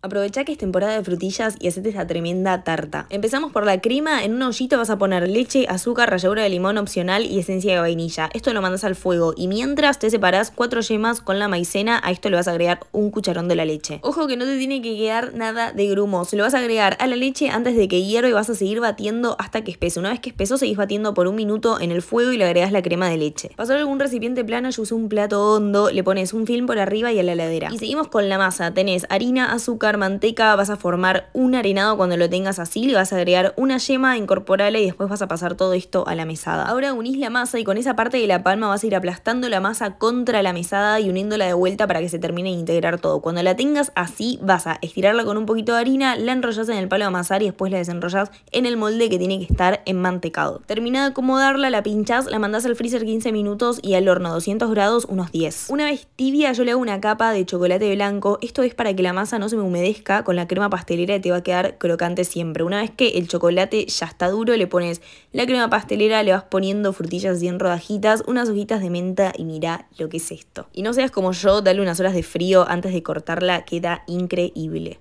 Aprovecha que es temporada de frutillas y hacete esta tremenda tarta. Empezamos por la crema, en un ollito vas a poner leche, azúcar, ralladura de limón opcional y esencia de vainilla. Esto lo mandas al fuego y mientras te separas cuatro yemas con la maicena, a esto le vas a agregar un cucharón de la leche. Ojo que no te tiene que quedar nada de grumos lo vas a agregar a la leche antes de que hierva y vas a seguir batiendo hasta que espese. Una vez que espeso seguís batiendo por un minuto en el fuego y le agregas la crema de leche. Pasar algún recipiente plano, yo usé un plato hondo, le pones un film por arriba y a la heladera. Y seguimos con la masa, tenés harina, azúcar, manteca, vas a formar un arenado cuando lo tengas así, le vas a agregar una yema, incorporarla y después vas a pasar todo esto a la mesada. Ahora unís la masa y con esa parte de la palma vas a ir aplastando la masa contra la mesada y uniéndola de vuelta para que se termine de integrar todo. Cuando la tengas así, vas a estirarla con un poquito de harina, la enrollas en el palo de amasar y después la desenrollas en el molde que tiene que estar enmantecado. Terminada de acomodarla, la pinchas la mandas al freezer 15 minutos y al horno 200 grados unos 10. Una vez tibia yo le hago una capa de chocolate blanco, esto es para que la masa no se me con la crema pastelera y te va a quedar crocante siempre. Una vez que el chocolate ya está duro, le pones la crema pastelera, le vas poniendo frutillas bien rodajitas, unas hojitas de menta y mirá lo que es esto. Y no seas como yo, dale unas horas de frío antes de cortarla, queda increíble.